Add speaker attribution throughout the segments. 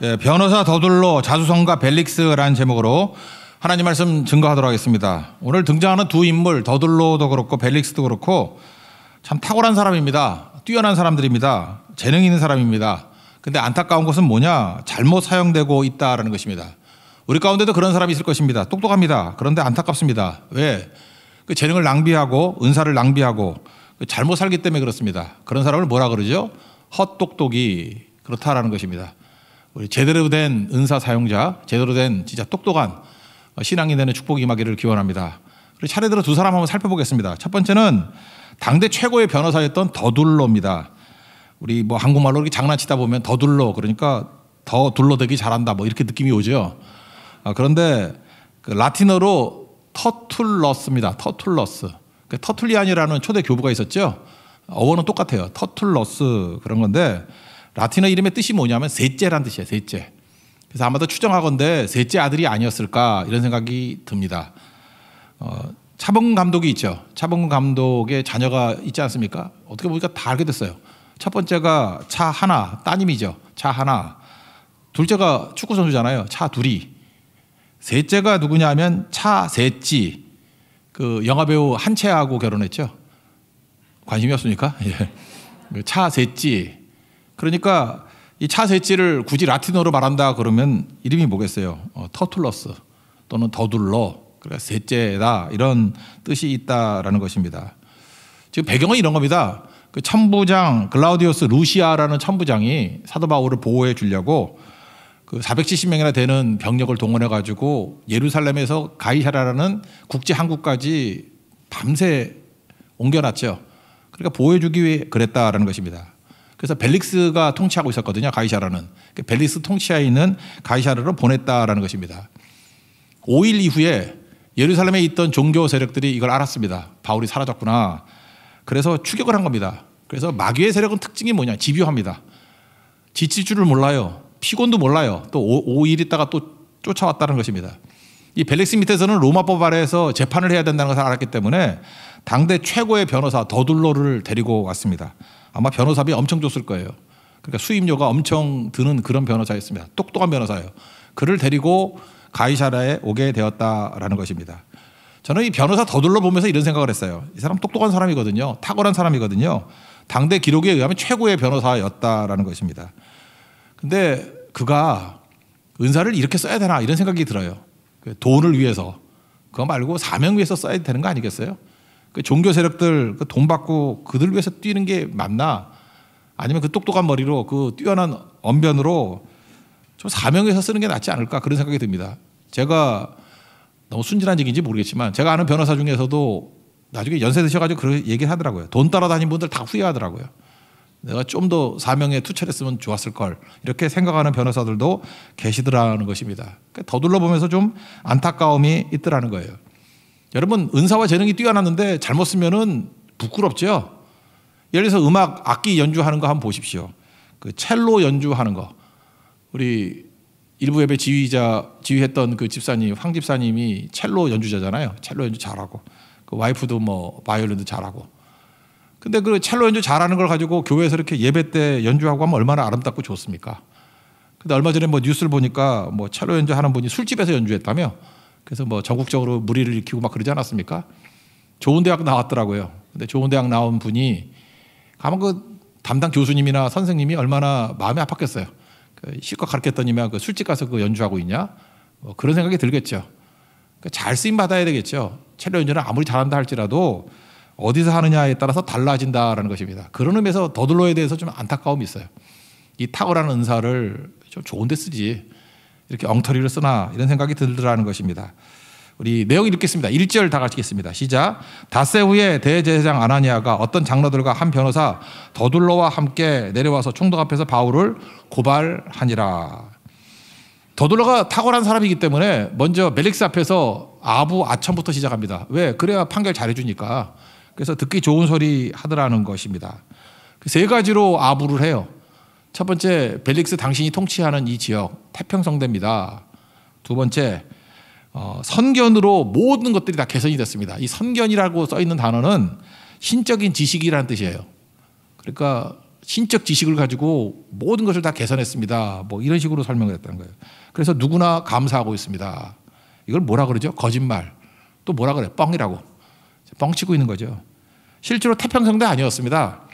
Speaker 1: 예, 변호사 더둘로 자수성가 벨릭스라는 제목으로 하나님 말씀 증거하도록 하겠습니다. 오늘 등장하는 두 인물 더둘로도 그렇고 벨릭스도 그렇고 참 탁월한 사람입니다. 뛰어난 사람들입니다. 재능 있는 사람입니다. 근데 안타까운 것은 뭐냐? 잘못 사용되고 있다라는 것입니다. 우리 가운데도 그런 사람이 있을 것입니다. 똑똑합니다. 그런데 안타깝습니다. 왜? 그 재능을 낭비하고 은사를 낭비하고 그 잘못 살기 때문에 그렇습니다. 그런 사람을 뭐라 그러죠? 헛똑똑이 그렇다라는 것입니다. 우리 제대로 된 은사 사용자, 제대로 된 진짜 똑똑한 신앙이 되는 축복이 임하기를 기원합니다. 그리고 차례대로 두 사람 한번 살펴보겠습니다. 첫 번째는 당대 최고의 변호사였던 더둘러입니다. 우리 뭐 한국말로 이렇게 장난치다 보면 더둘러 그러니까 더 둘러대기 잘한다 뭐 이렇게 느낌이 오죠. 아, 그런데 그 라틴어로 터툴러스입니다. 터툴러스. 그 터툴리안이라는 초대 교부가 있었죠. 어원은 똑같아요. 터툴러스 그런 건데 라틴어 이름의 뜻이 뭐냐면 셋째란 뜻이에요. 셋째. 그래서 아마도 추정하건데 셋째 아들이 아니었을까 이런 생각이 듭니다. 어, 차범근 감독이 있죠. 차범근 감독의 자녀가 있지 않습니까? 어떻게 보니까 다 알게 됐어요. 첫 번째가 차 하나, 따님이죠. 차 하나. 둘째가 축구 선수잖아요. 차 둘이. 셋째가 누구냐면 차 셋지. 그 영화 배우 한채하고 결혼했죠. 관심이 없습니까? 예. 그 차 셋지. 그러니까 이 차셋지를 굳이 라틴어로 말한다 그러면 이름이 뭐겠어요? 어, 터툴러스 또는 더둘러 그러니까 셋째다 이런 뜻이 있다라는 것입니다. 지금 배경은 이런 겁니다. 그 천부장 글라우디우스 루시아라는 천부장이 사도 바울을 보호해 주려고 그 470명이나 되는 병력을 동원해 가지고 예루살렘에서 가이사라라는 국제 항구까지 밤새 옮겨놨죠. 그러니까 보호해 주기 위해 그랬다라는 것입니다. 그래서 벨릭스가 통치하고 있었거든요. 가이샤라는. 그 벨릭스 통치하에 있는 가이샤르를 보냈다라는 것입니다. 5일 이후에 예루살렘에 있던 종교 세력들이 이걸 알았습니다. 바울이 사라졌구나. 그래서 추격을 한 겁니다. 그래서 마귀의 세력은 특징이 뭐냐? 집요합니다. 지칠 줄을 몰라요. 피곤도 몰라요. 또 5, 일 있다가 또 쫓아왔다는 것입니다. 이 벨릭스 밑에서는 로마법 아래에서 재판을 해야 된다는 것을 알았기 때문에 당대 최고의 변호사 더둘러를 데리고 왔습니다. 아마 변호사비 엄청 줬을 거예요. 그러니까 수임료가 엄청 드는 그런 변호사였습니다. 똑똑한 변호사예요. 그를 데리고 가이샤라에 오게 되었다라는 것입니다. 저는 이 변호사 더 둘러보면서 이런 생각을 했어요. 이 사람 똑똑한 사람이거든요. 탁월한 사람이거든요. 당대 기록에 의하면 최고의 변호사였다라는 것입니다. 근데 그가 은사를 이렇게 써야 되나 이런 생각이 들어요. 그 돈을 위해서 그거 말고 사명 위해서 써야 되는 거 아니겠어요? 그 종교 세력들 그 돈 받고 그들 위해서 뛰는 게 맞나? 아니면 그 똑똑한 머리로 그 뛰어난 언변으로 좀 사명에서 쓰는 게 낫지 않을까 그런 생각이 듭니다. 제가 너무 순진한 얘기인지 모르겠지만 제가 아는 변호사 중에서도 나중에 연세 드셔가지고 그런 얘기를 하더라고요. 돈 따라다닌 분들 다 후회하더라고요. 내가 좀 더 사명에 투철했으면 좋았을 걸 이렇게 생각하는 변호사들도 계시더라는 것입니다. 그러니까 더 둘러보면서 좀 안타까움이 있더라는 거예요. 여러분 은사와 재능이 뛰어났는데 잘못 쓰면은 부끄럽죠. 예를 들어서 음악 악기 연주하는 거 한번 보십시오. 그 첼로 연주하는 거 우리 일부 예배 지휘자 지휘했던 그 집사님 황 집사님이 첼로 연주자잖아요. 첼로 연주 잘하고 그 와이프도 뭐 바이올린도 잘하고. 근데 그 첼로 연주 잘하는 걸 가지고 교회에서 이렇게 예배 때 연주하고 하면 얼마나 아름답고 좋습니까? 근데 얼마 전에 뭐 뉴스를 보니까 뭐 첼로 연주하는 분이 술집에서 연주했다며 그래서 뭐 전국적으로 무리를 일으키고 막 그러지 않았습니까? 좋은 대학 나왔더라고요. 근데 좋은 대학 나온 분이 아마 그 담당 교수님이나 선생님이 얼마나 마음이 아팠겠어요. 그 실컷 가르쳤더니만 그 술집 가서 그 연주하고 있냐? 뭐 그런 생각이 들겠죠. 그러니까 잘 쓰임 받아야 되겠죠. 체류 연주는 아무리 잘한다 할지라도 어디서 하느냐에 따라서 달라진다라는 것입니다. 그런 의미에서 더들러에 대해서 좀 안타까움이 있어요. 이 탁월한 은사를 좀 좋은 데 쓰지. 이렇게 엉터리를 쓰나 이런 생각이 들더라는 것입니다. 우리 내용이 읽겠습니다. 1절 다 같이 읽겠습니다. 시작. 다세 후에 대제사장 아나니아가 어떤 장로들과 한 변호사 더둘러와 함께 내려와서 총독 앞에서 바울을 고발하니라. 더둘러가 탁월한 사람이기 때문에 먼저 멜릭스 앞에서 아부 아첨부터 시작합니다. 왜? 그래야 판결 잘해주니까. 그래서 듣기 좋은 소리 하더라는 것입니다. 그 세 가지로 아부를 해요. 첫 번째, 벨릭스 당신이 통치하는 이 지역 태평성대입니다. 두 번째, 어, 선견으로 모든 것들이 다 개선이 됐습니다. 이 선견이라고 써 있는 단어는 신적인 지식이라는 뜻이에요. 그러니까 신적 지식을 가지고 모든 것을 다 개선했습니다. 뭐 이런 식으로 설명을 했다는 거예요. 그래서 누구나 감사하고 있습니다. 이걸 뭐라 그러죠? 거짓말. 또 뭐라 그래? 뻥이라고. 뻥치고 있는 거죠. 실제로 태평성대 아니었습니다.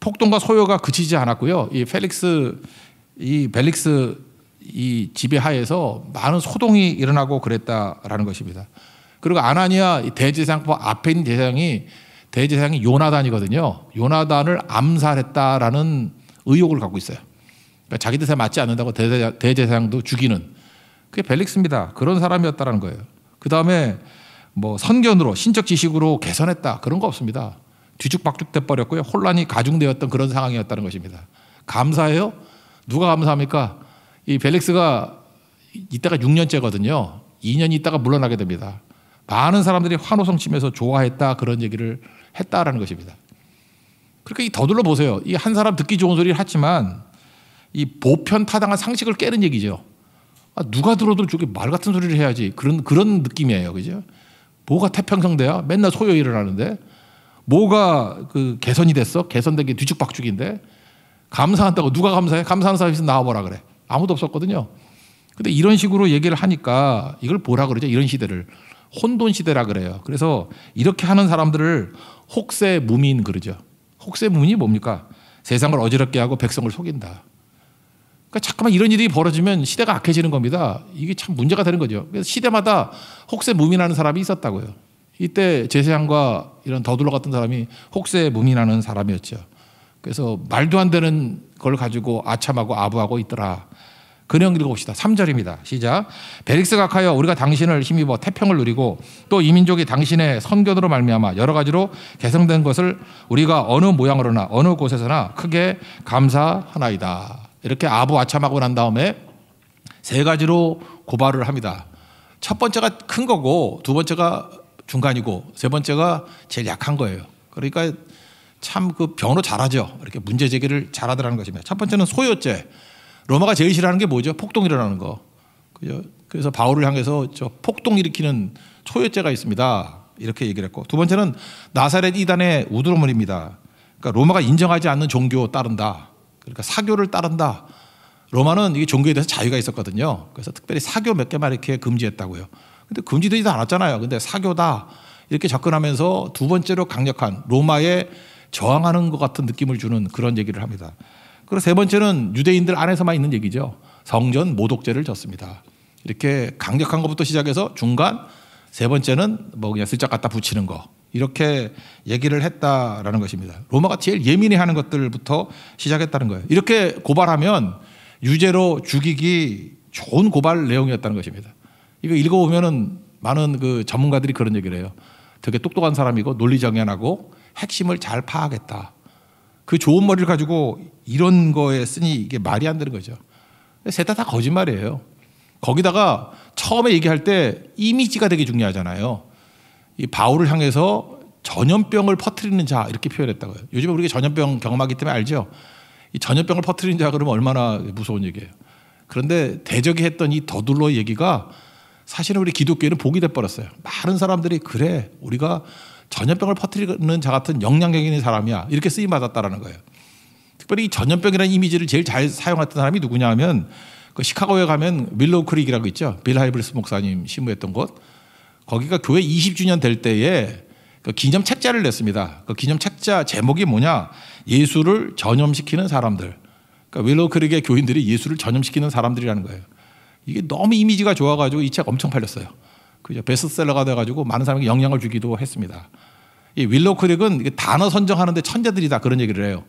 Speaker 1: 폭동과 소요가 그치지 않았고요. 이 펠릭스 이 벨릭스 이 지배하에서 많은 소동이 일어나고 그랬다라는 것입니다. 그리고 아나니아 대제사 앞에 있는 대제이대제사이 요나단이거든요. 요나단을 암살했다라는 의혹을 갖고 있어요. 그러니까 자기 뜻에 맞지 않는다고 대제사장도 죽이는 그게 벨릭스입니다. 그런 사람이었다라는 거예요. 그 다음에 뭐 선견으로 신적 지식으로 개선했다 그런 거 없습니다. 뒤죽박죽돼 버렸고요. 혼란이 가중되었던 그런 상황이었다는 것입니다. 감사해요? 누가 감사합니까? 이 벨릭스가 이따가 6년째거든요. 2년 있다가 물러나게 됩니다. 많은 사람들이 환호성치면서 좋아했다 그런 얘기를 했다라는 것입니다. 그렇게 더둘러 보세요. 이 한 사람 듣기 좋은 소리를 하지만 이 보편 타당한 상식을 깨는 얘기죠. 아, 누가 들어도 저게 말 같은 소리를 해야지 그런 그런 느낌이에요, 그죠? 뭐가 태평성대야? 맨날 소요 일어나는데 뭐가 그 개선이 됐어? 개선된 게 뒤죽박죽인데 감사한다고 누가 감사해? 감사하는 사람이 있으면 나와보라 그래. 아무도 없었거든요. 근데 이런 식으로 얘기를 하니까 이걸 보라 그러죠. 이런 시대를 혼돈 시대라 그래요. 그래서 이렇게 하는 사람들을 혹세 무민 그러죠. 혹세 무민이 뭡니까? 세상을 어지럽게 하고 백성을 속인다. 그러니까 잠깐만 이런 일이 벌어지면 시대가 악해지는 겁니다. 이게 참 문제가 되는 거죠. 그래서 시대마다 혹세 무민하는 사람이 있었다고요. 이때 제세장과 이런 더둘러 갔던 사람이 혹세 무민하는 사람이었죠. 그래서 말도 안 되는 걸 가지고 아참하고 아부하고 있더라. 근영 읽어봅시다. 3절입니다. 시작. 베릭스가 하여 우리가 당신을 힘입어 태평을 누리고 또이 민족이 당신의 선견으로 말미암아 여러 가지로 개성된 것을 우리가 어느 모양으로나 어느 곳에서나 크게 감사하나이다. 이렇게 아부 아참하고 난 다음에 세 가지로 고발을 합니다. 첫 번째가 큰 거고 두 번째가 중간이고 세 번째가 제일 약한 거예요. 그러니까 참 그 변호 잘하죠. 이렇게 문제 제기를 잘하더라는 것입니다. 첫 번째는 소요죄. 로마가 제일 싫어하는 게 뭐죠? 폭동 일어나는 거. 그죠? 그래서 바울을 향해서 저 폭동 일으키는 소요죄가 있습니다. 이렇게 얘기를 했고 두 번째는 나사렛 이단의 우두머리입니다. 그러니까 로마가 인정하지 않는 종교 따른다. 그러니까 사교를 따른다. 로마는 이게 종교에 대해서 자유가 있었거든요. 그래서 특별히 사교 몇 개만 이렇게 금지했다고요. 근데 금지되지도 않았잖아요. 근데 사교다 이렇게 접근하면서 두 번째로 강력한 로마에 저항하는 것 같은 느낌을 주는 그런 얘기를 합니다. 그리고 세 번째는 유대인들 안에서만 있는 얘기죠. 성전 모독죄를 졌습니다. 이렇게 강력한 것부터 시작해서 중간 세 번째는 뭐 그냥 슬쩍 갖다 붙이는 거 이렇게 얘기를 했다라는 것입니다. 로마가 제일 예민해하는 것들부터 시작했다는 거예요. 이렇게 고발하면 유죄로 죽이기 좋은 고발 내용이었다는 것입니다. 이거 읽어보면은 많은 그 전문가들이 그런 얘기를 해요. 되게 똑똑한 사람이고 논리정연하고 핵심을 잘 파악했다. 그 좋은 머리를 가지고 이런 거에 쓰니 이게 말이 안 되는 거죠. 세다다 거짓말이에요. 거기다가 처음에 얘기할 때 이미지가 되게 중요하잖아요. 이 바울을 향해서 전염병을 퍼뜨리는 자 이렇게 표현했다고요. 요즘에 우리가 전염병 경험하기 때문에 알죠. 이 전염병을 퍼뜨리는 자 그러면 얼마나 무서운 얘기예요. 그런데 대적이 했던 이 더둘러 얘기가 사실은 우리 기독교에는 복이 돼버렸어요. 많은 사람들이 그래 우리가 전염병을 퍼뜨리는 자 같은 영향력 있는 사람이야 이렇게 쓰임 받았다라는 거예요. 특별히 전염병이라는 이미지를 제일 잘 사용했던 사람이 누구냐 하면 그 시카고에 가면 밀로우 크릭이라고 있죠. 빌하이브스 목사님 신부했던 곳. 거기가 교회 20주년 될 때에 그 기념 책자를 냈습니다. 그 기념 책자 제목이 뭐냐? 예수를 전염시키는 사람들. 그러니까 윌로우 크릭의 교인들이 예수를 전염시키는 사람들이라는 거예요. 이게 너무 이미지가 좋아가지고 이 책 엄청 팔렸어요. 그죠. 베스트셀러가 돼가지고 많은 사람에게 영향을 주기도 했습니다. 이 윌로 크릭은 단어 선정하는데 천재들이다 그런 얘기를 해요.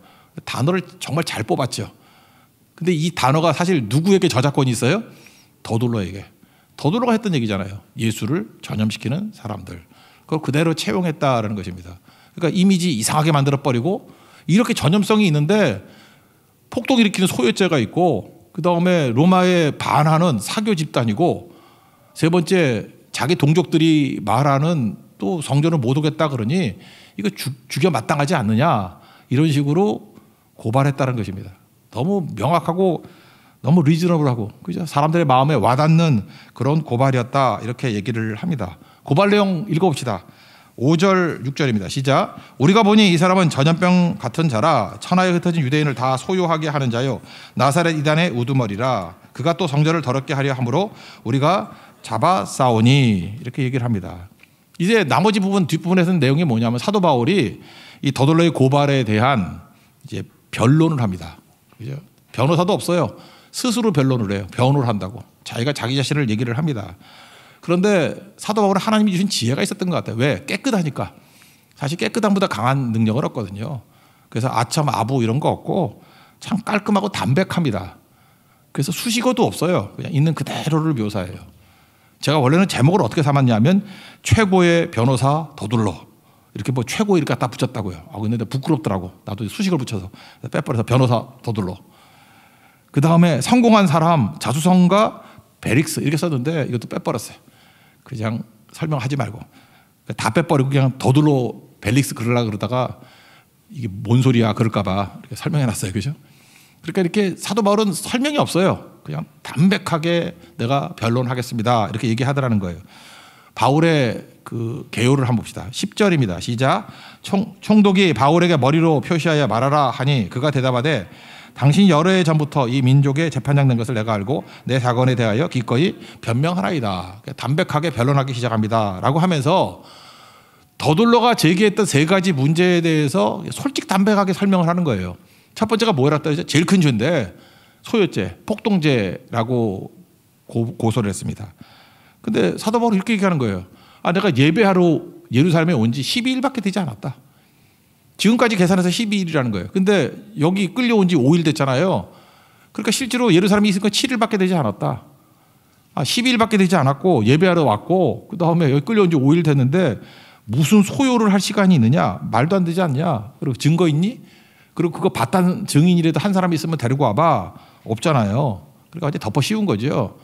Speaker 1: 단어를 정말 잘 뽑았죠. 근데 이 단어가 사실 누구에게 저작권이 있어요? 더둘러에게더둘러가 했던 얘기잖아요. 예수를 전염시키는 사람들. 그걸 그대로 채용했다라는 것입니다. 그러니까 이미지 이상하게 만들어버리고 이렇게 전염성이 있는데 폭동 일으키는 소유죄가 있고 그 다음에 로마에 반하는 사교 집단이고 세 번째 자기 동족들이 말하는 또 성전을 못 오겠다 그러니 이거 죽, 죽여 마땅하지 않느냐 이런 식으로 고발했다는 것입니다. 너무 명확하고 너무 리즈너블하고 그죠? 사람들의 마음에 와닿는 그런 고발이었다 이렇게 얘기를 합니다. 고발 내용 읽어봅시다. 5절 6절입니다. 시작. 우리가 보니 이 사람은 전염병 같은 자라 천하에 흩어진 유대인을 다 소유하게 하는 자요 나사렛 이단의 우두머리라 그가 또 성전을 더럽게 하려 함으로 우리가 잡아 싸우니 이렇게 얘기를 합니다. 이제 나머지 부분 뒷부분에서는 내용이 뭐냐면 사도 바울이 이 더돌로의 고발에 대한 이제 변론을 합니다. 그죠? 변호사도 없어요. 스스로 변론을 해요. 변호를 한다고 자기가 자기 자신을 얘기를 합니다. 그런데 사도 바울은 하나님이 주신 지혜가 있었던 것 같아요. 왜? 깨끗하니까. 사실 깨끗함보다 강한 능력을 얻거든요. 그래서 아첨 아부 이런 거 없고 참 깔끔하고 담백합니다. 그래서 수식어도 없어요. 그냥 있는 그대로를 묘사해요. 제가 원래는 제목을 어떻게 삼았냐면 최고의 변호사 더둘러 이렇게 뭐 최고 이렇게 갖다 붙였다고요. 아 근데 부끄럽더라고. 나도 수식을 붙여서 빼버려서 변호사 더둘러. 그 다음에 성공한 사람 자수성가 베릭스 이렇게 썼는데 이것도 빼버렸어요. 그냥 설명하지 말고 그러니까 다 빼버리고 그냥 더둘로 벨릭스 그러려 그러다가 이게 뭔 소리야 그럴까봐 이렇게 설명해 놨어요. 그죠? 그러니까 이렇게 사도 바울은 설명이 없어요. 그냥 담백하게 내가 변론하겠습니다. 이렇게 얘기하더라는 거예요. 바울의 그 개요를 한번 봅시다. 10절입니다. 시작. 총, 총독이 바울에게 머리로 표시하여 말하라 하니 그가 대답하되 당신이 여러 해 전부터 이 민족의 재판장 된 것을 내가 알고 내 사건에 대하여 기꺼이 변명하라이다. 담백하게 변론하기 시작합니다. 라고 하면서 더둘러가 제기했던 세 가지 문제에 대해서 솔직 담백하게 설명을 하는 거예요. 첫 번째가 뭐였다 제일큰 죄인데 소유죄, 폭동죄라고 고, 소를 했습니다. 근데 사도 바울 이렇게 얘기하는 거예요. 아, 내가 예배하러 예루살렘에 온 지 12일밖에 되지 않았다. 지금까지 계산해서 12일이라는 거예요. 근데 여기 끌려온 지 5일 됐잖아요. 그러니까 실제로 예루살렘이 있으니까 7일밖에 되지 않았다. 아, 12일밖에 되지 않았고 예배하러 왔고 그 다음에 여기 끌려온 지 5일 됐는데 무슨 소요를 할 시간이 있느냐? 말도 안 되지 않냐? 그리고 증거 있니? 그리고 그거 봤다는 증인이라도 한 사람이 있으면 데리고 와봐. 없잖아요. 그러니까 이제 덮어 씌운 거죠.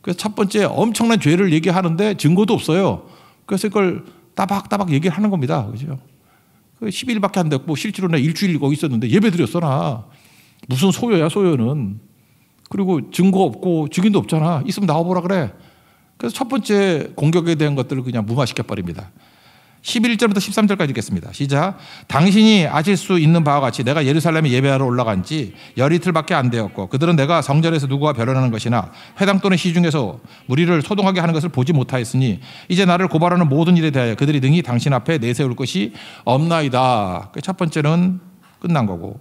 Speaker 1: 그래서 첫 번째 엄청난 죄를 얘기하는데 증거도 없어요. 그래서 이걸 따박따박 얘기하는 겁니다. 그죠? 10일밖에 그 안 됐고 실제로 나 일주일 거기 있었는데 예배 드렸어 나. 무슨 소요야 소요는. 그리고 증거 없고 증인도 없잖아. 있으면 나와보라 그래. 그래서 첫 번째 공격에 대한 것들을 그냥 무마시켜 버립니다. 11절부터 13절까지 읽겠습니다. 시작. 당신이 아실 수 있는 바와 같이 내가 예루살렘에 예배하러 올라간 지 열이틀밖에 안 되었고 그들은 내가 성전에서 누구와 변론하는 것이나 회당 또는 시중에서 무리를 소동하게 하는 것을 보지 못하였으니 이제 나를 고발하는 모든 일에 대하여 그들이 능히 당신 앞에 내세울 것이 없나이다. 그첫 번째는 끝난 거고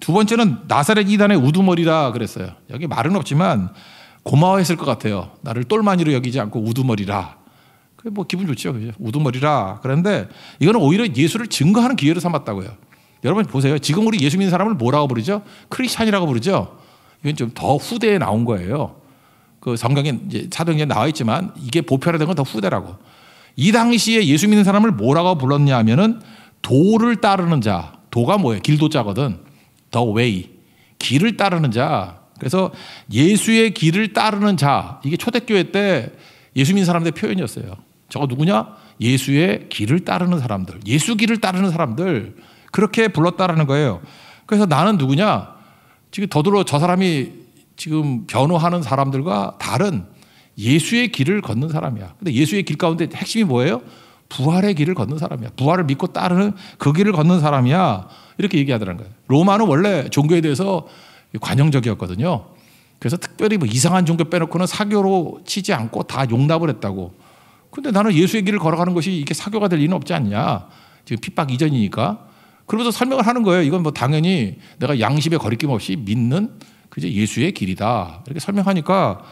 Speaker 1: 두 번째는 나사렛 이단의 우두머리라 그랬어요. 여기 말은 없지만 고마워했을 것 같아요. 나를 똘마니로 여기지 않고 우두머리라. 그뭐 기분 좋죠. 그죠? 우두머리라. 그런데 이거는 오히려 예수를 증거하는 기회로 삼았다고요. 여러분 보세요. 지금 우리 예수 믿는 사람을 뭐라고 부르죠? 크리스찬이라고 부르죠. 이건 좀 더 후대에 나온 거예요. 그 성경에 이제 사도행전 나와 있지만 이게 보편화된 건 더 후대라고. 이 당시에 예수 믿는 사람을 뭐라고 불렀냐면은 하 도를 따르는 자. 도가 뭐예요? 길도자거든. 더 웨이. 길을 따르는 자. 그래서 예수의 길을 따르는 자. 이게 초대교회 때 예수 믿는 사람들의 표현이었어요. 저거 누구냐? 예수의 길을 따르는 사람들. 예수 길을 따르는 사람들. 그렇게 불렀다라는 거예요. 그래서 나는 누구냐? 지금 더불어 저 사람이 지금 변호하는 사람들과 다른 예수의 길을 걷는 사람이야. 근데 예수의 길 가운데 핵심이 뭐예요? 부활의 길을 걷는 사람이야. 부활을 믿고 따르는 그 길을 걷는 사람이야. 이렇게 얘기하더라는 거예요. 로마는 원래 종교에 대해서 관용적이었거든요. 그래서 특별히 뭐 이상한 종교 빼놓고는 사교로 치지 않고 다 용납을 했다고. 근데 나는 예수의 길을 걸어가는 것이 이게 렇 사교가 될 리는 없지 않냐. 지금 핍박 이전이니까. 그러면서 설명을 하는 거예요. 이건 뭐 당연히 내가 양심에 거리낌 없이 믿는 그제 예수의 길이다. 이렇게 설명하니까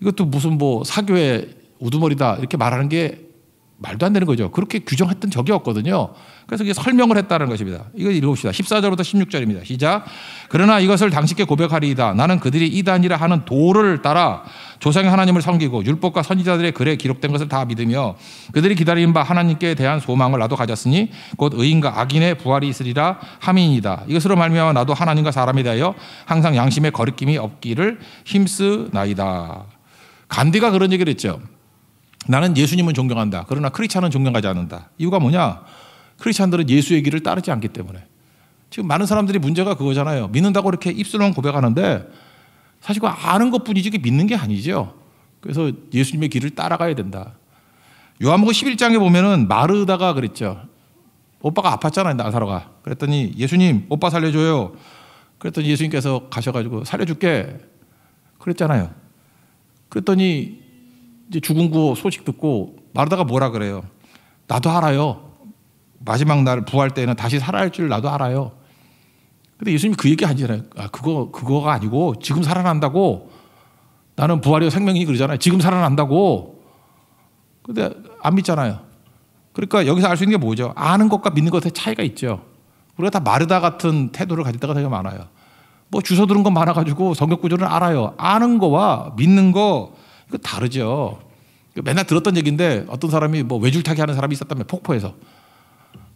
Speaker 1: 이것도 무슨 뭐 사교의 우두머리다. 이렇게 말하는 게 말도 안 되는 거죠. 그렇게 규정했던 적이 없거든요. 그래서 이게 설명을 했다는 것입니다. 이거 읽읍시다. 14절부터 16절입니다. 시작. 그러나 이것을 당신께 고백하리이다. 나는 그들이 이단이라 하는 도를 따라 조상의 하나님을 섬기고 율법과 선지자들의 글에 기록된 것을 다 믿으며 그들이 기다린 바 하나님께 대한 소망을 나도 가졌으니 곧 의인과 악인의 부활이 있으리라 함이이다 이것으로 말미암아 나도 하나님과 사람에 대하여 항상 양심의 거리낌이 없기를 힘쓰나이다. 간디가 그런 얘기를 했죠. 나는 예수님은 존경한다. 그러나 크리스찬은 존경하지 않는다. 이유가 뭐냐? 크리스찬들은 예수의 길을 따르지 않기 때문에. 지금 많은 사람들이 문제가 그거잖아요. 믿는다고 이렇게 입술로만 고백하는데 사실 그 아는 것뿐이지 그게 믿는 게 아니죠. 그래서 예수님의 길을 따라가야 된다. 요한복음 11장에 보면은 마르다가 그랬죠. 오빠가 아팠잖아요. 나 사러 가. 그랬더니 예수님 오빠 살려줘요. 그랬더니 예수님께서 가셔가지고 살려줄게. 그랬잖아요. 그랬더니 이제 죽은 거 소식 듣고 마르다가 뭐라 그래요? 나도 알아요. 마지막 날 부활 때는 다시 살아날 줄 나도 알아요. 근데 예수님이 그 얘기 하잖아요. 아, 그거, 그거가 아니고 지금 살아난다고 나는 부활이요 생명이 그러잖아요. 지금 살아난다고. 근데 안 믿잖아요. 그러니까 여기서 알 수 있는 게 뭐죠? 아는 것과 믿는 것의 차이가 있죠. 우리가 다 마르다 같은 태도를 가질 때가 되게 많아요. 뭐 주소 들은 건 많아가지고 성격 구조는 알아요. 아는 거와 믿는 거 이거 다르죠. 맨날 들었던 얘기인데 어떤 사람이 뭐 외줄타기 하는 사람이 있었다면 폭포에서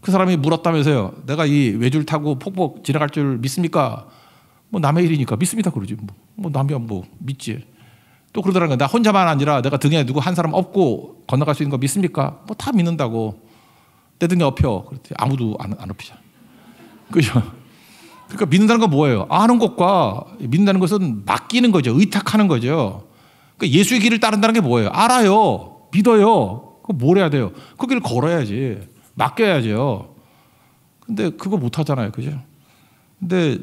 Speaker 1: 그 사람이 물었다면서요. 내가 이 외줄 타고 폭포 지나갈 줄 믿습니까? 뭐 남의 일이니까 믿습니다 그러지. 뭐, 뭐 남이야 뭐 믿지. 또그러더라고요나 혼자만 아니라 내가 등에 누구 한 사람 없고 건너갈 수 있는 거 믿습니까? 뭐 다 믿는다고. 내 등에 업혀. 그랬더니 아무도 안, 안 업히잖아. 그죠? 그러니까 믿는다는 건 뭐예요? 아는 것과 믿는다는 것은 맡기는 거죠. 의탁하는 거죠. 그러니까 예수의 길을 따른다는 게 뭐예요? 알아요. 믿어요. 그뭘 해야 돼요? 그 길을 걸어야지. 맡겨야죠. 근데 그거 못 하잖아요. 그죠? 근데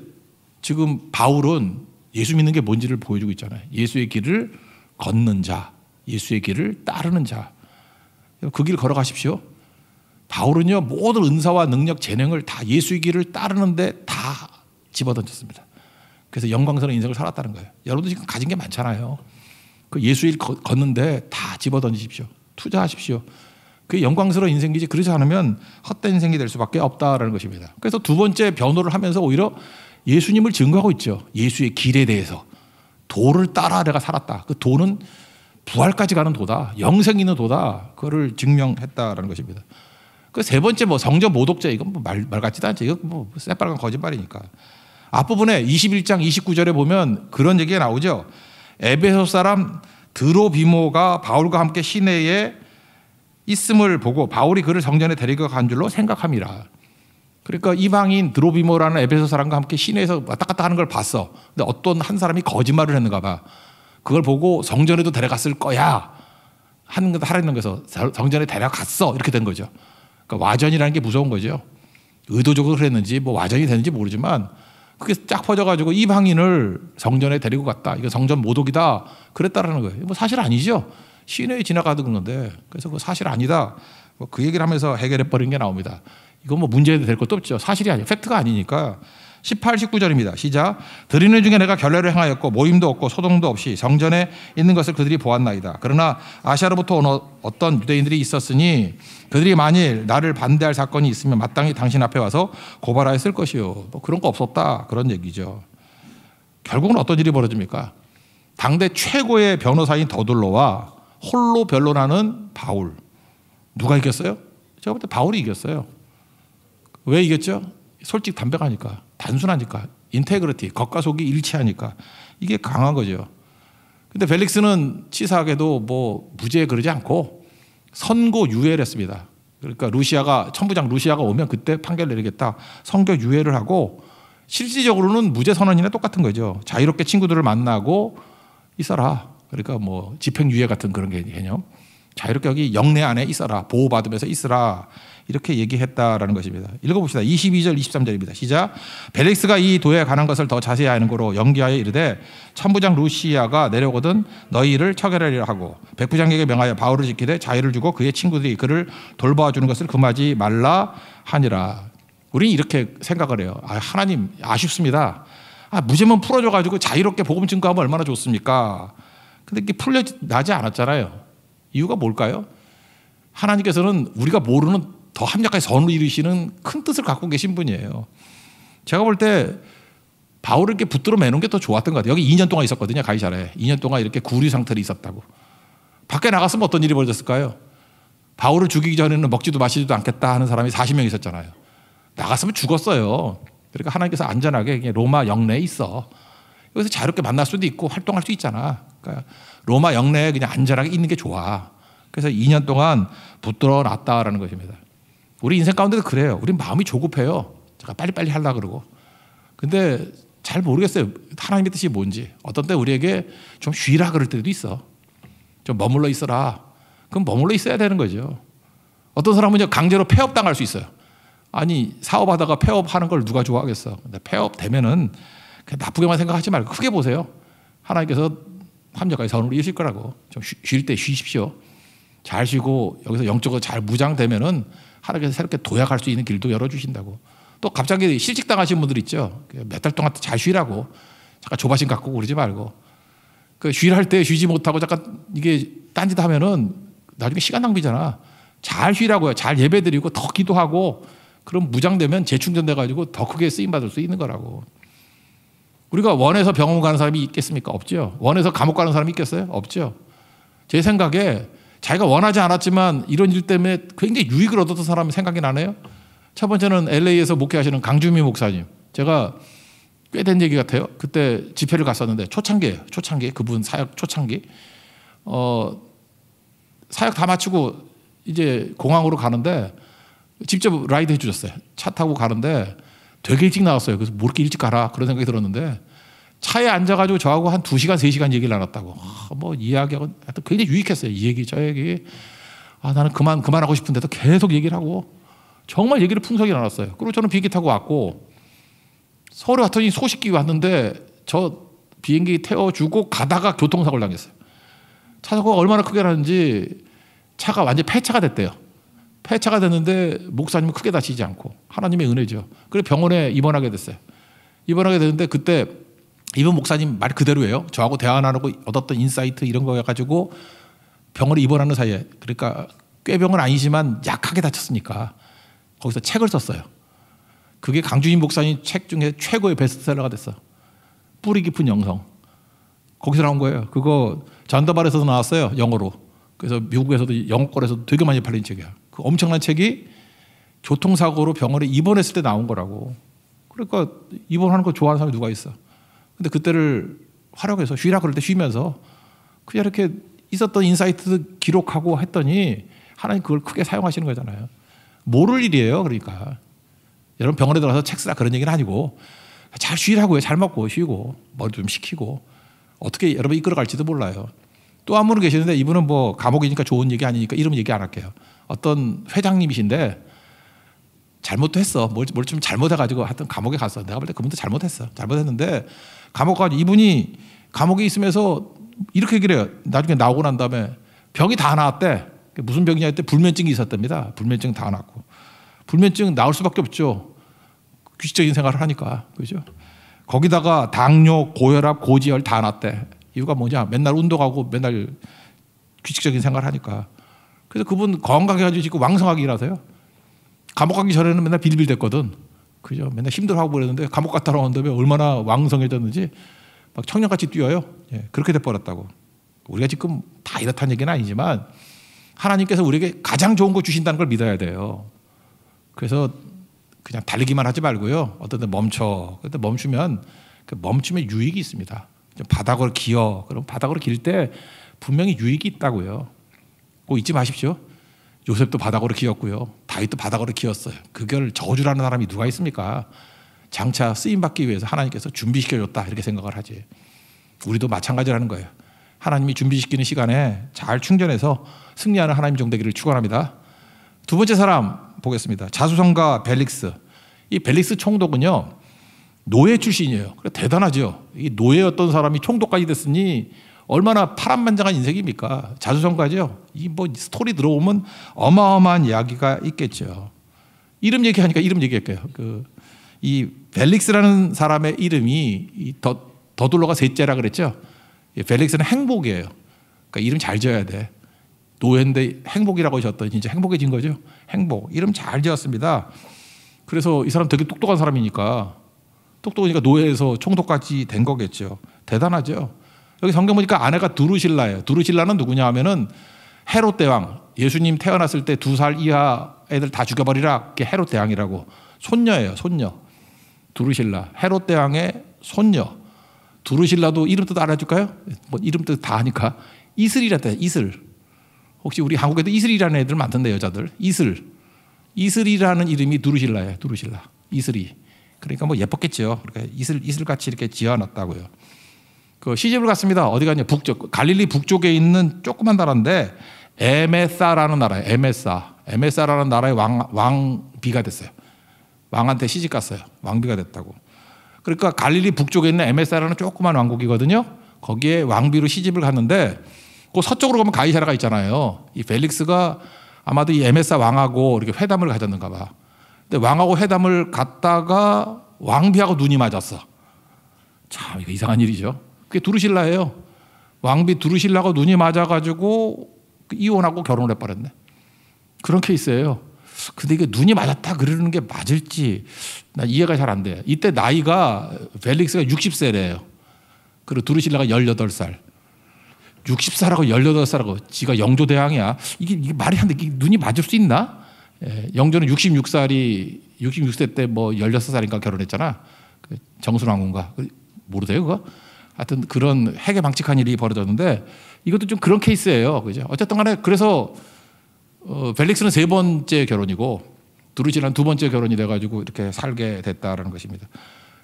Speaker 1: 지금 바울은 예수 믿는 게 뭔지를 보여주고 있잖아요. 예수의 길을 걷는 자, 예수의 길을 따르는 자. 그길 걸어가십시오. 바울은요, 모든 은사와 능력, 재능을 다 예수의 길을 따르는데 다 집어던졌습니다. 그래서 영광스러운 인생을 살았다는 거예요. 여러분도 지금 가진 게 많잖아요. 그 예수일 걷는데 다 집어 던지십시오. 투자하십시오. 그게 영광스러운 인생이지 그러지 않으면 헛된 인생이 될 수밖에 없다라는 것입니다. 그래서 두 번째 변호를 하면서 오히려 예수님을 증거하고 있죠. 예수의 길에 대해서 도를 따라 내가 살았다. 그 도는 부활까지 가는 도다. 영생 있는 도다. 그거를 증명했다라는 것입니다. 그 세 번째 뭐 성전 모독자 이건 뭐 말, 말 같지도 않죠. 이거 뭐 새빨간 거짓말이니까. 앞부분에 21장 29절에 보면 그런 얘기가 나오죠. 에베소 사람 드로비모가 바울과 함께 시내에 있음을 보고 바울이 그를 성전에 데리고 간 줄로 생각합니다. 그러니까 이방인 드로비모라는 에베소 사람과 함께 시내에서 왔다 갔다 하는 걸 봤어. 근데 어떤 한 사람이 거짓말을 했는가 봐. 그걸 보고 성전에도 데려갔을 거야. 하는 것 하라는 거서 성전에 데려갔어. 이렇게 된 거죠. 그러니까 와전이라는 게 무서운 거죠. 의도적으로 그랬는지 뭐 와전이 되는지 모르지만 그게 쫙 퍼져가지고 이방인을 성전에 데리고 갔다. 이거 성전 모독이다. 그랬다라는 거예요. 뭐 사실 아니죠. 시내에 지나가던 건데. 그래서 그 사실 아니다. 뭐 그 얘기를 하면서 해결해 버린 게 나옵니다. 이건 뭐 문제 될 것도 없죠. 사실이 아니에요. 팩트가 아니니까 18, 19절입니다. 시작. 드리는 중에 내가 결례를 행하였고 모임도 없고 소동도 없이 성전에 있는 것을 그들이 보았나이다. 그러나 아시아로부터 온 어, 어떤 유대인들이 있었으니 그들이 만일 나를 반대할 사건이 있으면 마땅히 당신 앞에 와서 고발하였을 것이요. 뭐 그런 거 없었다. 그런 얘기죠. 결국은 어떤 일이 벌어집니까? 당대 최고의 변호사인 더둘러와 홀로 변론하는 바울. 누가 이겼어요? 제가 볼 때 바울이 이겼어요. 왜 이겼죠? 솔직 담백하니까. 단순하니까 인테그리티 겉과 속이 일치하니까 이게 강한 거죠. 근데 벨릭스는 치사하게도 뭐 무죄 그러지 않고 선고 유예를 했습니다. 그러니까 루시아가 천부장 루시아가 오면 그때 판결 내리겠다. 선교 유예를 하고 실질적으로는 무죄 선언이나 똑같은 거죠. 자유롭게 친구들을 만나고 있어라. 그러니까 뭐 집행유예 같은 그런 개념. 자유롭게 여기 영내 안에 있어라. 보호받으면서 있어라. 이렇게 얘기했다라는 것입니다. 읽어봅시다. 22절, 23절입니다. 시작. 벨릭스가 이 도에 관한 것을 더 자세히 아는 거로 연기하여 이르되 천부장 루시아가 내려오거든 너희를 처결하리라 하고 백부장에게 명하여 바울을 지키되 자유를 주고 그의 친구들이 그를 돌보 주는 것을 금하지 말라 하니라. 우리 이렇게 생각을 해요. 아, 하나님 아쉽습니다. 아, 무죄만 풀어줘 가지고 자유롭게 복음 증거하면 얼마나 좋습니까? 근데 이게 풀려 나지 않았잖아요. 이유가 뭘까요? 하나님께서는 우리가 모르는 더 합력하여 선을 이루시는 큰 뜻을 갖고 계신 분이에요. 제가 볼 때 바울을 이렇게 붙들어 매는 게 더 좋았던 것 같아요. 여기 2년 동안 있었거든요. 가이사라에. 2년 동안 이렇게 구류 상태로 있었다고. 밖에 나갔으면 어떤 일이 벌어졌을까요? 바울을 죽이기 전에는 먹지도 마시지도 않겠다 하는 사람이 40명 있었잖아요. 나갔으면 죽었어요. 그러니까 하나님께서 안전하게 로마 영내에 있어. 여기서 자유롭게 만날 수도 있고 활동할 수 있잖아. 그러니까 로마 영내에 그냥 안전하게 있는 게 좋아. 그래서 2년 동안 붙들어 놨다라는 것입니다. 우리 인생 가운데도 그래요. 우리 마음이 조급해요. 제가 빨리빨리 하려 그러고. 근데 잘 모르겠어요. 하나님의 뜻이 뭔지. 어떤 때 우리에게 좀 쉬라 그럴 때도 있어. 좀 머물러 있어라. 그럼 머물러 있어야 되는 거죠. 어떤 사람은 이제 강제로 폐업당할 수 있어요. 아니, 사업하다가 폐업하는 걸 누가 좋아하겠어. 근데 폐업되면은 나쁘게만 생각하지 말고 크게 보세요. 하나님께서 합력하여 선으로 이실 거라고. 좀 쉴 때 쉬십시오. 잘 쉬고 여기서 영적으로 잘 무장되면은 하나님께서 새롭게 도약할 수 있는 길도 열어주신다고. 또 갑자기 실직당하신 분들 있죠. 몇 달 동안 잘 쉬라고. 잠깐 조바심 갖고 그러지 말고. 그 쉬할 때 쉬지 못하고 잠깐 이게 딴짓 하면은 나중에 시간 낭비잖아. 잘 쉬라고요. 잘 예배 드리고 더 기도하고 그럼 무장되면 재충전돼가지고 더 크게 쓰임받을 수 있는 거라고. 우리가 원해서 병원 가는 사람이 있겠습니까? 없죠. 원해서 감옥 가는 사람이 있겠어요? 없죠. 제 생각에 자기가 원하지 않았지만 이런 일 때문에 굉장히 유익을 얻었던 사람이 생각이 나네요. 첫 번째는 LA에서 목회하시는 강주미 목사님. 제가 꽤 된 얘기 같아요. 그때 집회를 갔었는데 초창기예요. 초창기 그분 사역 초창기. 어 사역 다 마치고 이제 공항으로 가는데 직접 라이드 해주셨어요. 차 타고 가는데 되게 일찍 나왔어요. 그래서 뭐 이렇게 일찍 가라 그런 생각이 들었는데 차에 앉아가지고 저하고 한 2시간, 3시간 얘기를 나눴다고. 아, 뭐 이야기하고 하여튼 굉장히 유익했어요. 이 얘기, 저 얘기. 아, 나는 그만, 그만하고 싶은데도 계속 얘기를 하고 정말 얘기를 풍성히 나눴어요. 그리고 저는 비행기 타고 왔고 서울 왔더니 소식기 왔는데 저 비행기 태워주고 가다가 교통사고를 당했어요. 차사고가 얼마나 크게 났는지 차가 완전 폐차가 됐대요. 폐차가 됐는데 목사님은 크게 다치지 않고 하나님의 은혜죠. 그래서 병원에 입원하게 됐어요. 입원하게 됐는데 그때 이번 목사님 말 그대로예요. 저하고 대화 나누고 얻었던 인사이트 이런 거 가지고 병을 입원하는 사이에 그러니까 꾀 병은 아니지만 약하게 다쳤으니까 거기서 책을 썼어요. 그게 강주인 목사님 책 중에 최고의 베스트셀러가 됐어. 뿌리 깊은 영성. 거기서 나온 거예요. 그거 잔다발에서도 나왔어요. 영어로. 그래서 미국에서도 영어권에서도 되게 많이 팔린 책이야. 그 엄청난 책이 교통사고로 병원에 입원했을 때 나온 거라고. 그러니까 입원하는 거 좋아하는 사람이 누가 있어? 근데 그때를 활용해서 쉬라 그럴 때 쉬면서 그냥 이렇게 있었던 인사이트 기록하고 했더니 하나님 그걸 크게 사용하시는 거잖아요. 모를 일이에요. 그러니까. 여러분 병원에 들어가서 책 쓰라 그런 얘기는 아니고 잘 쉬라고요. 잘 먹고 쉬고 머리 좀 식히고 어떻게 여러분 이끌어갈지도 몰라요. 또 한 분은 계시는데 이분은 뭐 감옥이니까 좋은 얘기 아니니까 이름 얘기 안 할게요. 어떤 회장님이신데 잘못도 했어. 뭘 좀 잘못해가지고 하여튼 감옥에 갔어. 내가 볼 때 그분도 잘못했어. 잘못했는데 감옥 가지 이분이 감옥에 있으면서 이렇게 얘기를 해요. 나중에 나오고 난 다음에 병이 다 나았대. 무슨 병이냐 했더니 불면증이 있었답니다. 불면증 다왔고 불면증 나올 수밖에 없죠. 규칙적인 생활을 하니까. 그죠? 거기다가 당뇨, 고혈압, 고지혈 다왔대 이유가 뭐냐? 맨날 운동하고 맨날 규칙적인 생활을 하니까. 그래서 그분 건강해가지고 지금 왕성하게 일하세요. 감옥 가기 전에는 맨날 빌빌됐거든 그죠? 맨날 힘들어하고 그랬는데 감옥 갔다 나온 다음에 얼마나 왕성해졌는지 막 청년같이 뛰어요. 예, 그렇게 돼버렸다고. 우리가 지금 다 이렇다는 얘기는 아니지만 하나님께서 우리에게 가장 좋은 거 주신다는 걸 믿어야 돼요. 그래서 그냥 달리기만 하지 말고요. 어떤 데 멈춰. 그때 멈추면 그 멈춤에 유익이 있습니다. 바닥으로 기어. 그럼 바닥으로 길 때 분명히 유익이 있다고요. 꼭 잊지 마십시오. 요셉도 바닥으로 기었고요. 다윗도 바닥으로 기었어요. 그걸 저주라는 사람이 누가 있습니까? 장차 쓰임받기 위해서 하나님께서 준비시켜줬다 이렇게 생각을 하지. 우리도 마찬가지라는 거예요. 하나님이 준비시키는 시간에 잘 충전해서 승리하는 하나님 정되기를 축원합니다. 두 번째 사람 보겠습니다. 자수성가 벨릭스. 이 벨릭스 총독은요 노예 출신이에요. 대단하죠. 이 노예였던 사람이 총독까지 됐으니 얼마나 파란만장한 인생입니까? 자수성가죠. 이 뭐 스토리 들어오면 어마어마한 이야기가 있겠죠. 이름 얘기하니까 이름 얘기할게요. 그 이 벨릭스라는 사람의 이름이 더 더둘러가 셋째라 그랬죠. 예, 벨릭스는 행복이에요. 그러니까 이름 잘 지어야 돼. 노예인데 행복이라고 하셨더니 진짜 행복해진 거죠. 행복. 이름 잘 지었습니다. 그래서 이 사람 되게 똑똑한 사람이니까 똑똑하니까 노예에서 총독까지 된 거겠죠. 대단하죠. 여기 성경 보니까 아내가 두루실라예요. 두루실라는 누구냐 하면은 헤롯 대왕 예수님 태어났을 때 두 살 이하 애들 다 죽여버리라. 그게 헤롯 대왕이라고 손녀예요. 손녀 두루실라 헤롯 대왕의 손녀 두루실라도 이름 뜻 알아줄까요? 뭐 이름 도다 하니까 이슬이라대 이슬 혹시 우리 한국에도 이슬이라는 애들 많던데 여자들 이슬 이슬이라는 이름이 두루실라예요. 두루실라 이슬이 그러니까 뭐 예뻤겠죠. 그러니까 이슬 이슬 같이 이렇게 지어놨다고요. 그 시집을 갔습니다. 어디 갔냐? 북쪽 갈릴리 북쪽에 있는 조그만 나라인데 에메사라는 나라예요. 에메사. 에메사라는 나라의 왕 왕비가 됐어요. 왕한테 시집 갔어요. 왕비가 됐다고. 그러니까 갈릴리 북쪽에 있는 에메사라는 조그만 왕국이거든요. 거기에 왕비로 시집을 갔는데 그 서쪽으로 가면 가이사라가 있잖아요. 이 벨릭스가 아마도 이 에메사 왕하고 이렇게 회담을 가졌는가 봐. 근데 왕하고 회담을 갔다가 왕비하고 눈이 맞았어. 참 이거 이상한 일이죠. 그게 두루실라예요. 왕비 두루실라가 눈이 맞아가지고 이혼하고 결혼을 해버렸네. 그런 케이스예요. 근데 이게 눈이 맞았다 그러는 게 맞을지 난 이해가 잘 안 돼. 이때 나이가 벨릭스가 60세래요. 그리고 두루실라가 18살. 60살하고 18살하고 지가 영조 대왕이야. 이게, 이게 말이 안 돼. 눈이 맞을 수 있나? 예, 영조는 66살이 66세 때 뭐 16살인가 결혼했잖아. 그정순왕군인가 그, 모르세요 그거? 하여튼 그런 핵에 방직한 일이 벌어졌는데 이것도 좀 그런 케이스예요. 그죠? 어쨌든 간에 그래서 어, 벨릭스는 세 번째 결혼이고 두루실라는 두 번째 결혼이 돼가지고 이렇게 살게 됐다라는 것입니다.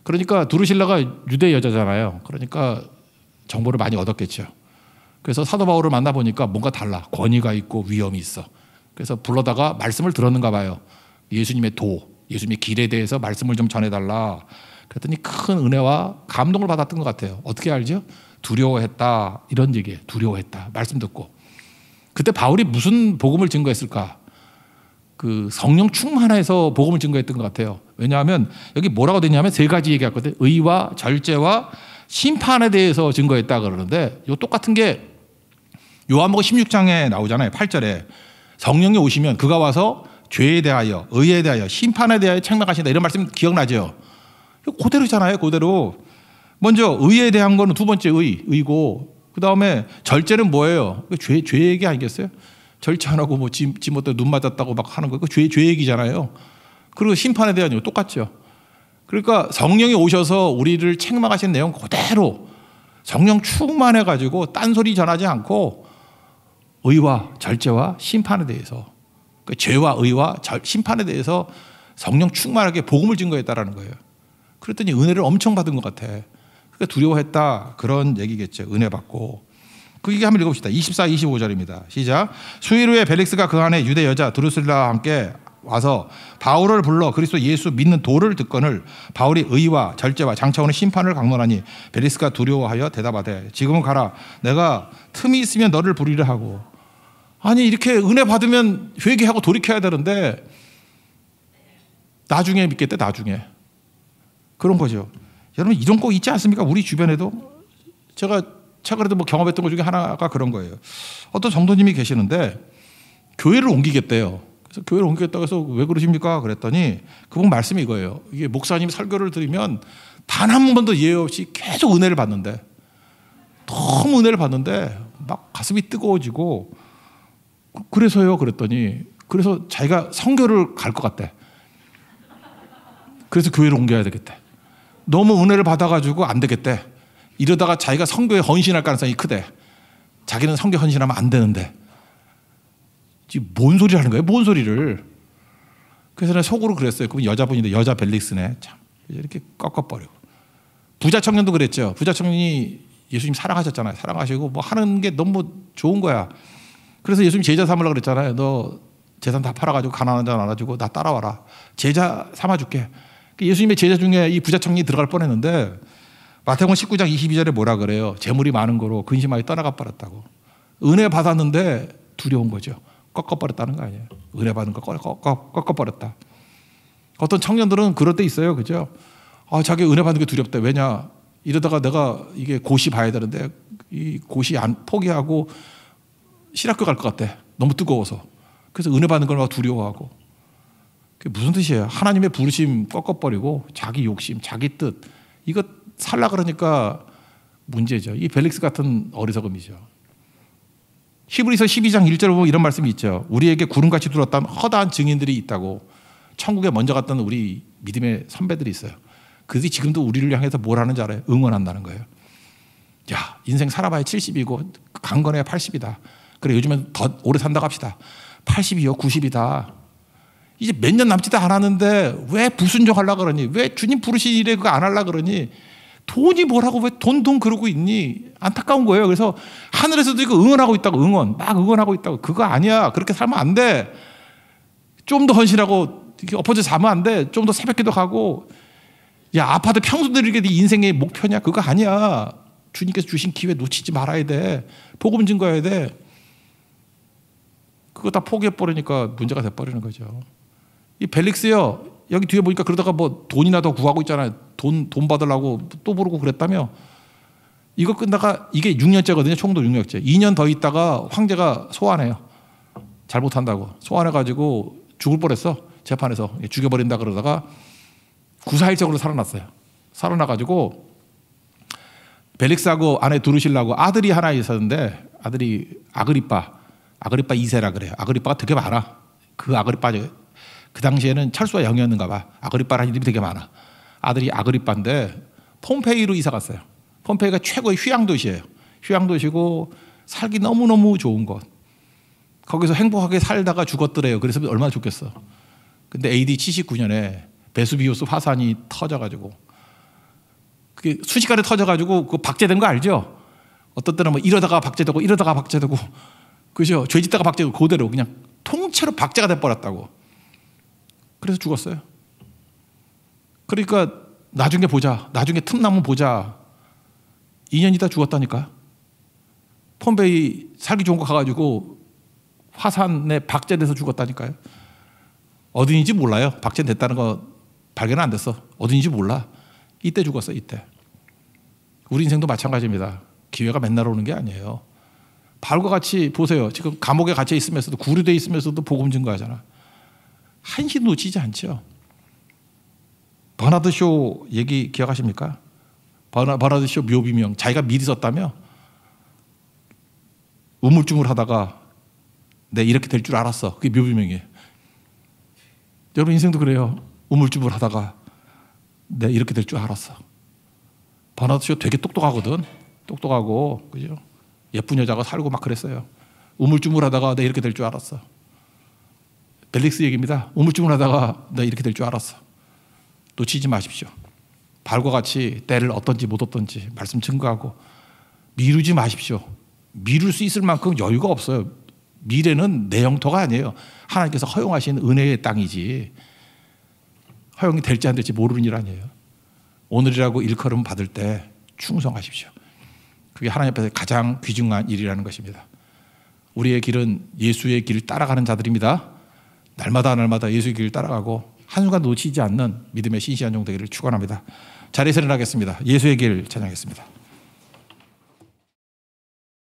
Speaker 1: 그러니까 두루실라가 유대 여자잖아요. 그러니까 정보를 많이 얻었겠죠. 그래서 사도 바울을 만나 보니까 뭔가 달라. 권위가 있고 위험이 있어. 그래서 불러다가 말씀을 들었는가 봐요. 예수님의 도, 예수님의 길에 대해서 말씀을 좀 전해달라. 그랬더니 큰 은혜와 감동을 받았던 것 같아요. 어떻게 알죠? 두려워했다. 이런 얘기예요. 두려워했다. 말씀 듣고. 그때 바울이 무슨 복음을 증거했을까? 그 성령 충만해서 복음을 증거했던 것 같아요. 왜냐하면 여기 뭐라고 되냐면 세 가지 얘기했거든 의와 절제와 심판에 대해서 증거했다 그러는데 요 똑같은 게 요한복음 16장에 나오잖아요. 8절에 성령이 오시면 그가 와서 죄에 대하여 의에 대하여 심판에 대하여 책망하신다 이런 말씀 기억나죠? 그대로잖아요. 그대로. 먼저 의에 대한 거는 두 번째 의, 의고 그 다음에 절제는 뭐예요? 죄, 죄 얘기 아니겠어요? 절제 안 하고 뭐 지, 지 못해 눈 맞았다고 막 하는 거. 그 죄, 죄 얘기잖아요. 그리고 심판에 대한 거 똑같죠. 그러니까 성령이 오셔서 우리를 책망하신 내용 그대로 성령 충만해가지고 딴소리 전하지 않고 의와 절제와 심판에 대해서 그 죄와 의와 절, 심판에 대해서 성령 충만하게 복음을 증거했다라는 거예요. 그랬더니 은혜를 엄청 받은 것 같아. 그러니까 두려워했다. 그런 얘기겠죠. 은혜 받고. 그 얘기 한번 읽어봅시다. 24, 25절입니다. 시작. 수일 후에 벨릭스가 그 안에 유대 여자 드루슬라와 함께 와서 바울을 불러 그리스도 예수 믿는 도를 듣건을 바울이 의와 절제와 장차원는 심판을 강론하니 벨릭스가 두려워하여 대답하되 지금은 가라. 내가 틈이 있으면 너를 부리려 하고 아니 이렇게 은혜 받으면 회개하고 돌이켜야 되는데 나중에 믿겠대 나중에 그런 거죠. 여러분 이런 거 있지 않습니까? 우리 주변에도 제가 최근에도 뭐 경험했던 것 중에 하나가 그런 거예요. 어떤 성도님이 계시는데 교회를 옮기겠대요. 그래서 교회를 옮기겠다고 해서 왜 그러십니까? 그랬더니 그분 말씀이 이거예요. 이게 목사님 설교를 드리면단 한 번도 예외 없이 계속 은혜를 받는데 너무 은혜를 받는데 막 가슴이 뜨거워지고 그, 그래서요 그랬더니 그래서 자기가 성교를 갈 것 같대. 그래서 교회를 옮겨야 되겠대. 너무 은혜를 받아가지고 안 되겠대. 이러다가 자기가 성교에 헌신할 가능성이 크대. 자기는 성교 헌신하면 안 되는데. 지금 뭔 소리 를 하는 거예요? 뭔 소리를. 그래서 내가 속으로 그랬어요. 그분 여자분인데 여자 벨릭스네. 참. 이렇게 꺾어버리고. 부자 청년도 그랬죠. 부자 청년이 예수님 사랑하셨잖아요. 사랑하시고 뭐 하는 게 너무 좋은 거야. 그래서 예수님 제자 삼으려고 그랬잖아요. 너 재산 다 팔아가지고 가난한 자 나눠주고 나 따라와라. 제자 삼아줄게. 그 예수님의 제자 중에 이 부자 청년이 들어갈 뻔했는데 마태복음 19장 22절에 뭐라 그래요? 재물이 많은 거로 근심하여 떠나가 버렸다고. 은혜 받았는데 두려운 거죠. 꺾어버렸다는 거 아니에요. 은혜 받은 거 꺾어버렸다. 어떤 청년들은 그럴 때 있어요. 그죠? 아, 자기 은혜 받는 게 두렵다. 왜냐? 이러다가 내가 이게 고시 봐야 되는데 이 고시 안 포기하고 신학교 갈 것 같아. 너무 뜨거워서. 그래서 은혜 받는 걸 막 두려워하고. 그게 무슨 뜻이에요? 하나님의 부르심 꺾어버리고 자기 욕심, 자기 뜻 이거 살라 그러니까 문제죠. 이 벨릭스 같은 어리석음이죠. 히브리서 12장 1절에 보면 이런 말씀이 있죠. 우리에게 구름같이 들었던 허다한 증인들이 있다고 천국에 먼저 갔던 우리 믿음의 선배들이 있어요. 그들이 지금도 우리를 향해서 뭘 하는지 알아요? 응원한다는 거예요. 야, 인생 살아봐야 70이고 강건해야 80이다. 그래, 요즘엔 더 오래 산다고 합시다. 80이요, 90이다. 이제 몇 년 남지도 않았는데 왜 불순종 하려 고 그러니? 왜 주님 부르신 일에 그거 안 하려 고 그러니? 돈이 뭐라고 왜 돈 돈 그러고 있니? 안타까운 거예요. 그래서 하늘에서도 이거 응원하고 있다고 응원 막 응원하고 있다고 그거 아니야. 그렇게 살면 안 돼. 좀 더 헌신하고 엎어져 자면 안 돼. 좀 더 새벽기도 가고 야 아파도 평소 들이게 네 인생의 목표냐? 그거 아니야. 주님께서 주신 기회 놓치지 말아야 돼. 복음 증거해야 돼. 그거 다 포기해 버리니까 문제가 돼 버리는 거죠. 이 벨릭스요. 여기 뒤에 보니까 그러다가 뭐 돈이나 더 구하고 있잖아요. 돈, 돈 받으려고 또부르고 그랬다며. 이거 끝나가 이게 6년째거든요. 총도 6년째. 2년 더 있다가 황제가 소환해요. 잘못한다고. 소환해가지고 죽을 뻔했어. 재판에서. 죽여버린다 그러다가 구사일적으로 살아났어요. 살아나가지고 벨릭스하고 아내 두르실라고 아들이 하나 있었는데 아들이 아그리빠. 아그리빠 2세라 그래요. 아그리빠가 되게 많아. 그 아그리빠 그 당시에는 철수와 영이었는가 봐. 아그리빠라는 이름이 되게 많아. 아들이 아그리빠인데 폼페이로 이사 갔어요. 폼페이가 최고의 휴양 도시예요. 휴양 도시고 살기 너무너무 좋은 곳. 거기서 행복하게 살다가 죽었더래요. 그래서 얼마나 좋겠어. 근데 AD 79년에 베수비우스 화산이 터져가지고 그게 순식간에 터져가지고 그 박제된 거 알죠? 어떤 때는 뭐 이러다가 박제되고 이러다가 박제되고 그죠? 죄짓다가 박제되고 그대로 그냥 통째로 박제가 돼버렸다고. 그래서 죽었어요. 그러니까 나중에 보자. 나중에 틈나면 보자. 2년 있다 죽었다니까. 폼베이 살기 좋은 거 가가지고 화산에 박제돼서 죽었다니까요. 어딘지 몰라요. 박제됐다는 거 발견 안 됐어. 어딘지 몰라. 이때 죽었어, 이때. 우리 인생도 마찬가지입니다. 기회가 맨날 오는 게 아니에요. 바울과 같이 보세요. 지금 감옥에 갇혀 있으면서도 구류돼 있으면서도 복음 증거하잖아. 한시도 놓치지 않죠. 버나드 쇼 얘기 기억하십니까? 버나, 버나드 쇼 묘비명. 자기가 미리 썼다며? 우물쭈물 하다가 내 이렇게 될 줄 알았어. 그게 묘비명이에요. 여러분 인생도 그래요. 우물쭈물 하다가 내 이렇게 될 줄 알았어. 버나드 쇼 되게 똑똑하거든. 똑똑하고, 그죠? 예쁜 여자가 살고 막 그랬어요. 우물쭈물 하다가 내 이렇게 될 줄 알았어. 벨릭스 얘기입니다. 우물쭈물하다가 나 이렇게 될 줄 알았어. 놓치지 마십시오. 발과 같이 때를 어떤지못어떤지 말씀 증거하고 미루지 마십시오. 미룰 수 있을 만큼 여유가 없어요. 미래는 내 영토가 아니에요. 하나님께서 허용하신 은혜의 땅이지. 허용이 될지 안 될지 모르는 일 아니에요. 오늘이라고 일컬음 받을 때 충성하십시오. 그게 하나님 앞에서 가장 귀중한 일이라는 것입니다. 우리의 길은 예수의 길을 따라가는 자들입니다. 날마다 날마다 예수의 길을 따라가고 한순간 놓치지 않는 믿음의 신실한 종 되기를 축원합니다. 자리에서 일어나겠습니다. 예수의 길 찬양하겠습니다.